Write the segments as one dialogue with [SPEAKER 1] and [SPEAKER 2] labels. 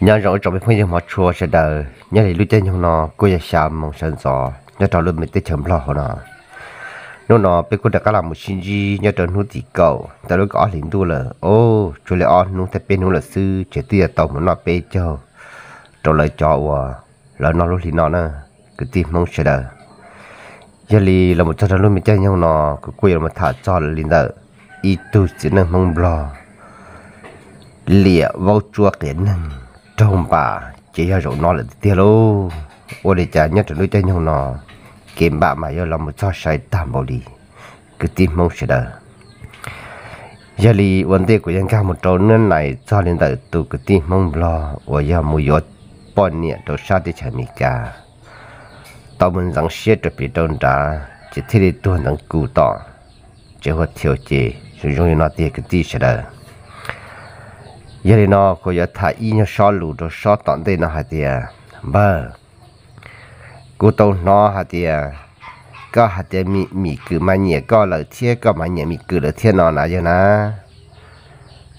[SPEAKER 1] nhà rồi trong cái phong họ chùa sẽ đờ nhà thì lúc chơi nhau nó cô giờ xàm mong sơn gió nhà trò luôn mình tới chấm lo họ nó nó nó bây cô đã có làm một sinh gì nhà trò nuôi tỷ cầu tại lúc có lính tu là ô chú lại on nuôi thay bên nuôi là sư chỉ tia tàu mà nó bê cho trò lời cho và là nó lúc thì nó nè cứ tìm mong sẽ đờ giờ thì là một trò luôn mình chơi nhau nó cứ quay là một thả cho là lính đờ ít tu chỉ nên mong lo lìa vào chùa kiến năng trong bà chỉ là rượu nó là tiêu lô ô để trả nhất nuôi chơi nhau nó kiếm bà mà yêu lòng một cho sai tạm bảo đi cứ tìm mong sẽ đỡ giờ thì vấn đề của dân cao một trâu nên này cho nên tại tụ cứ tìm mong lo và giờ mua giọt bọn nhẹ đồ sao thì chả mì cả tao muốn rằng xe trở bị đông đá chỉ thấy đi tuần rằng cụ tỏ chỉ có thiếu chế rồi dùng nó tiền cái gì sẽ đỡ giờ thì nó có giờ thay y nhau so lù đồ so tận đây nó hạt tiền bơ cô tô nó hạt tiền có hạt tiền mì mì cứ mà nhẹ có lợi thiê có mà nhẹ mì cứ lợi thiê nó là giờ nè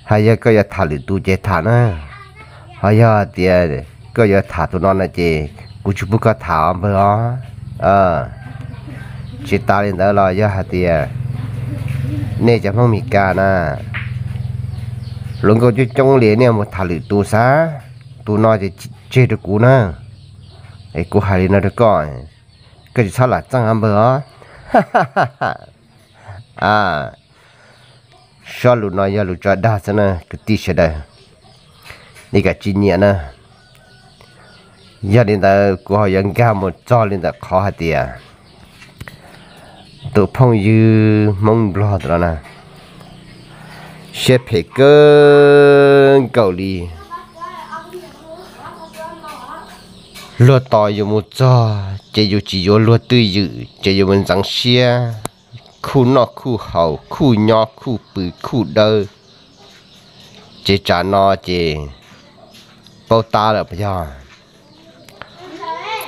[SPEAKER 1] hay giờ có giờ thay lù tu chế thay nữa hay giờ tiền có giờ thay tụi nó là chế cô chú bút có thả bơ à, chỉ chị ta lên đó là giờ hạt tiền nè chẳng không mì cả nà lúc có chú trong liền nè một thả lử tu xá tu nói thì chê được cú nè ấy cú hai nó được coi cái gì sao là chẳng ăn bữa à sao lù nói giờ lù cho đa sao nè cái tí sẽ đây đi cả chi nhẹ nè giờ đến ta cú hài nhân cao một cho lên ta khó hạt tiền tụ phong dư mong lo rồi nè xếp phải cơ cầu đi lúa to dù một giò chỉ dù chỉ dù lúa tươi dự chỉ dù mình rằng xe khu nọ khu hậu khu nhỏ khu bự khu đơ chỉ trả nó chỉ bao ta là bây giờ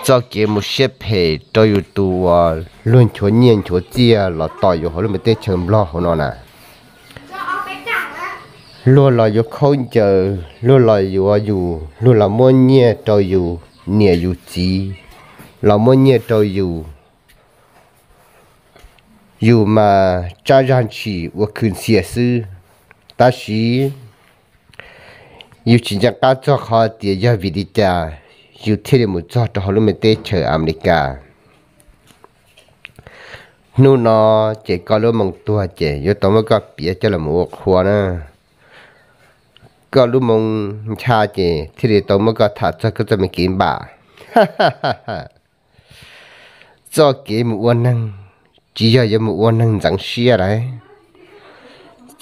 [SPEAKER 1] cho kia một xếp phải cho dù tu ờ, luôn chỗ nhiên chỗ chia là to dù họ luôn mới tết chấm lo họ nó nè ลวลอยู่เขาเจอลวลอยอยู่ว่อยู่ลวลามนเงี่ยตอยู่เนี่ยอยู่จีลามนเงี่ยตอยู่ อยู่มาจ้าจันชีว่าคืนเสียซื้อตาชีอยู่จริงจังก้าจอกเตียยาวิดิจาอยู่เที่ยวมุจอดฮอลุเมเตเชออเมริกานู่นนอเจก็รู้มังตัวเจยุตอมก็เปียเจ้าละมวกหัวนะก็รู้มงชาจีที่เรตมันก็ถัดจะก็จะไม่กินบ่าฮ่าฮ่าฮ่าฮ่าจอเกมอ้วนนั่งจีอยยมอ้วนนั่งจังเสียไร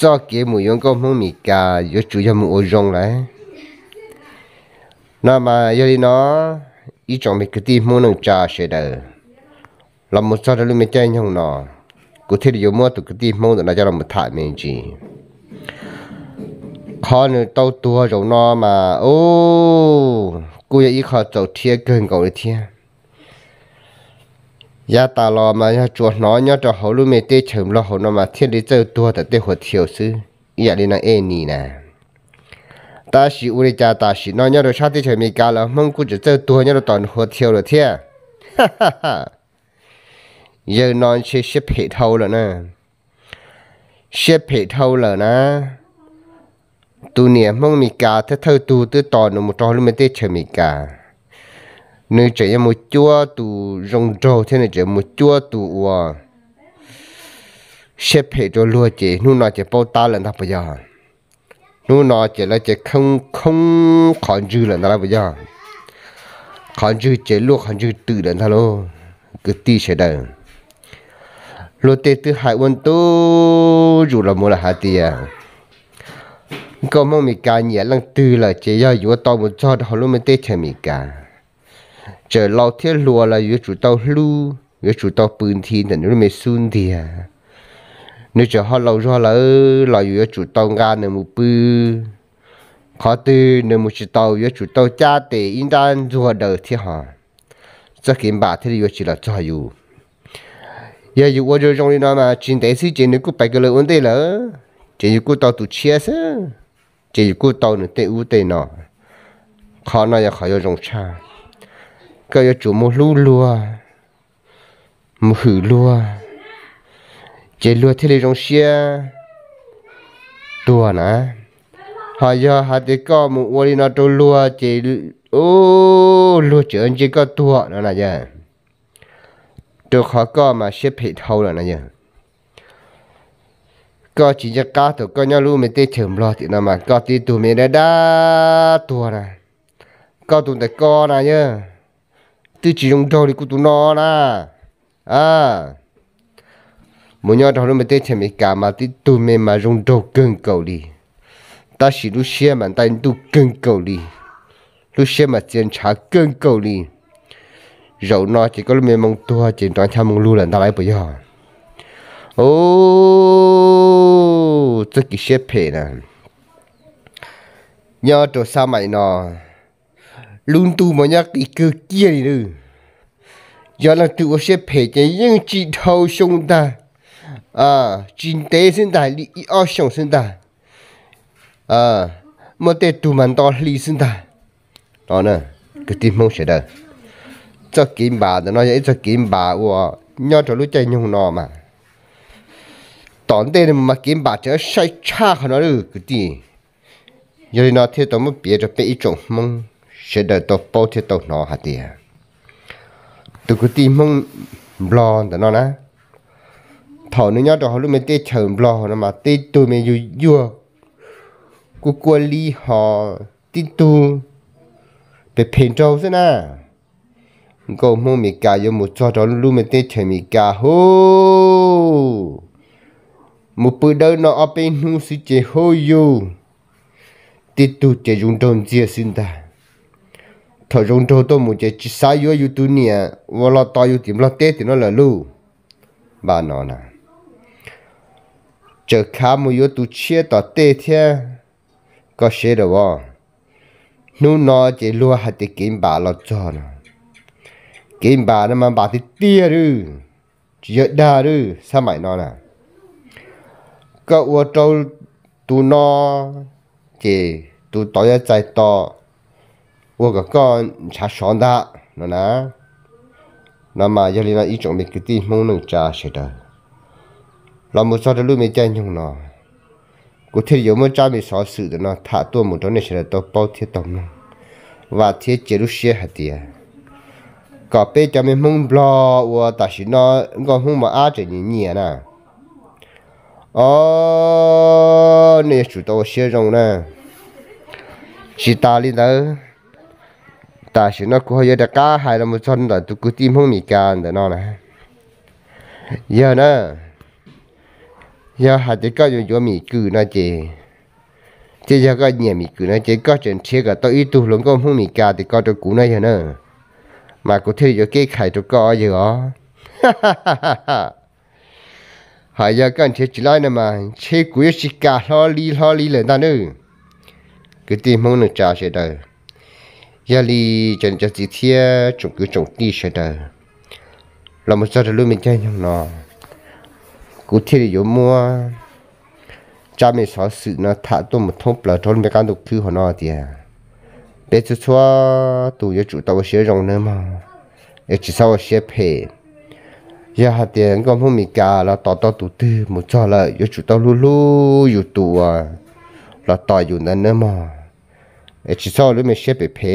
[SPEAKER 1] จอเกมยงก็มึงมีกายจุยมอ้วนรงไรน่ามาเยลีเนาะอีจงมีกติมึงนั่งจ่าเสดอเราหมดจอดรู้ไม่แจ้งยงเนาะกูที่เรอยู่มั่วตุกติมึงแต่น่าจะเราหมดถ่ายเมจี khó nữa tao tua rồi nó mà ô cô ấy khó trâu thiê gần cậu đấy thiê ya ta lo mà ya chuột nó nhớ cho hậu lúc mẹ tê chấm lo hậu nó mà thiên đi tàu tua tại tê hồ thiếu sư ya đi năng ê nì nè ta sĩ u đi cha ta sĩ nó nhớ được sao tê chấm mẹ cá là mong cô chỉ trâu tua nhớ được toàn hồ thiểu rồi thiê ha ha ha giờ non sẽ xếp hệ thâu rồi nè xếp hệ thâu rồi nè ตัวเนี่ยมองมีกาเท่าตัวตัวต่อหนูมุตอลุไม่ได้เฉมีกาเนื้อจะยังมุจัวตัวรงโจเท่านั้นจะมุจัวตัวว่าเชฟเพจรัวเจนู่นน่าจะเป้าตาเลยนะพะยานู่นน่าจะแล้วจะคงคงขันจื้อเลยนะพะยาขันจื้อเจลูกขันจื้อตื่นเลยนะโลก็ตีเฉยเดิมโรเตะตือหายวันตโตอยู่ละมัวละหาเตีย có mong mì cả nhẹ lăng tư là chỉ do yếu tao một cho họ luôn mới tết chơi mì cả chờ lâu thiết lùa là yếu chủ tao lu yếu chủ tao bươn thiên thì nó mới sun thì à nếu chờ họ lâu rồi là là yếu chủ tao ga nè mù bư khó tư nè mù chỉ tao yếu chủ tao cha tệ yên đan rùa đời thì họ chắc kiếm bà thế yếu chỉ là cho yếu giờ yếu quá rồi trong đi nó mà chuyện tế sĩ chuyện này cũng phải cái lời vấn đề là chuyện yếu của tao tụt chia sẻ chỉ cú tàu nữa tê u tê nọ khó nói là khó yêu rồng cha cái yêu chủ mua lú lúa mua hử lúa chỉ lúa thế này rồng xe tua nè họ giờ họ thì có một uo đi nó trâu lúa chỉ ô lúa chỉ anh chỉ có tua nữa là giờ được họ có mà xếp hết hậu rồi nè giờ có chỉ cho cá thôi có nhau luôn mình tê chìm lo thì nào mà có tí tụi mình đã đá tua nè có tụi này có nè nhá tư chỉ dùng đồ thì cứ tụi nó nè à muốn nhau đó luôn mình tê chìm mình cả mà tí tụi mình mà dùng đồ cưng cầu đi ta chỉ lúc xe mà ta tụ cưng cầu đi lúc xe mà tiền trả cưng cầu đi rồi nó chỉ có lúc mình mong tua chỉ toàn theo mong lưu là ta lấy bây giờ ô tu tự xếp phê nè nhớ cho sao mày nó luôn tu mà nhắc đi cơ kia đi nữa giờ là tự xếp phê chỉ những chỉ thâu xong ta à chính tế sinh ta lý ý ở xong sinh ta à mà tế tu mà đó lý sinh ta đó nè cái tim mong sẽ đời cho kiếm bà nó nói vậy cho kiếm bà của nhớ cho lúc chơi nhung nó mà tòn đây là mà kiếm bà cho sai cha hả nó được cái gì giờ nó thế tao mới biết cho bé ít chồng mong sẽ đợi tao bao thế tao nó hả tiền từ cái gì mong lo đó nó nè thảo nữa nhớ đó lúc mình tê chờ lo nó mà tê tôi mình yêu yêu cô quản lý họ tin tu để phèn trâu thế nè cô mua mì cà yêu một cho đó lúc mình tê chờ mì cà hô một bữa đâu nó ở bên hung sư chế hô yêu tiếp tục chế dùng đồng chia sinh ta thợ dùng đồ tôi một chế chỉ sai yêu yêu tu nia và lo to yêu tìm lo tết thì nó là lu bà nó nè chờ khá một yêu tu chia tỏ tết thế có sẽ đâu không nu nó chế lúa hạt thì kiếm bà lo cho nè kiếm bà nó mà bà thì tia rư chỉ đa rư sao mày nó nè tu tu chỉ cái con làm mà ก็อวดเจ้าตูนอเจตูต่อยใจต่อ我个个查上的，那呢？那么要里那一种没个地方能扎实的，那么啥的路没见用呢？cụ thể giống như cha mình xóa sự đó nó thả tua một đó này sẽ là tao bao thiết tổng nó và thiết chế lúc xe hạt tiền có bé cha mình mông lo và ta chỉ nó còn không mà ăn chỉ nhìn nè ô nè chủ tàu xe rồng chỉ ta đi đó ta sẽ nó cũng hơi đặc cá hay là một chân là tôi cứ tìm không mì cá để nó này nè giờ hạt thì có dùng cho mì cừ nó chị chị giờ có nhiều mì cừ nó chị có chuyện chia cả tôi ít tu lắm không mì cá thì có cho cú này giờ mà có thể cho cái khai cho có gì đó ha ายากันเชจิไลนะมาเชกุยชิกาลอลีลอลีเลยนั่นเออกตีมงนึจ่าเชดยาลีจันจันจิเทียจงกุจงตีเชดเรามาจะรู้ไม่ใจยังนอกุเทียอยู่มัวจามิสอสุนะถ้าตัวมันทบเปล่าทนไม่กันตุกคือหัวนอเดียเป็นชัวตัวยะจุดตัวเสียรองเนื้อมาเอจิสาวเสียเพล giờ hạt tiền con không mì cả là tỏ tỏ tụ tư một cho lại yo chủ tao lu lu yo tụ à là tỏ yo nên nữa mà ê chỉ sau lúc mình xếp bị phê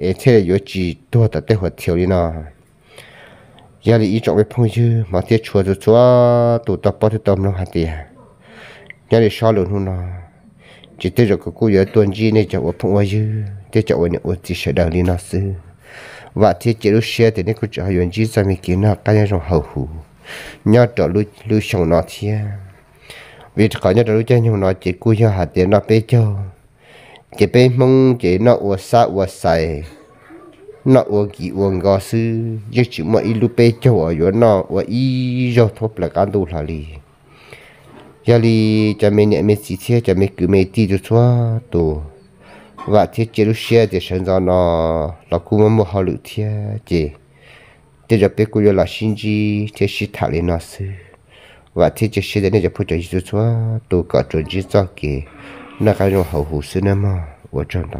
[SPEAKER 1] ê thế là yo chỉ tua tao tới hoạt thiếu đi nọ giờ thì ý trọng với phong chứ mà tiếc chùa rồi chùa tụ tao bắt tao tâm nó hạt tiền giờ thì sau lúc nó chỉ tới rồi cô cô giờ tuần gì này chậu ở phong hoa chứ tới chậu ở nhà ở chỉ sợ đằng đi nó xưa và thì chỉ lúc xe thì nếu cứ cho huyền chỉ ra mình kiến nó cái trong hậu hủ nhớ trở lưu lưu sống nó thì vì có nhớ trở lưu chơi nhau nó chỉ cú cho hạt tiền nó bé cho chỉ bé mong chỉ nó uo sa uo sai nó uo kỹ uo ngó sư chứ chỉ mà ít lúc bé cho ở chỗ nó uo ý cho thốt là cái đồ là gì giờ thì cho mình nhận mình chỉ thế cho mình cứ mình đi cho xóa đồ 我替吉鲁西在身上拿，老姑妈买好楼梯的，对着别个月老新机，这是他的那手。我替吉西的那些破家衣橱处，都搞点衣裳给，那还用好伙食呢吗？我真的。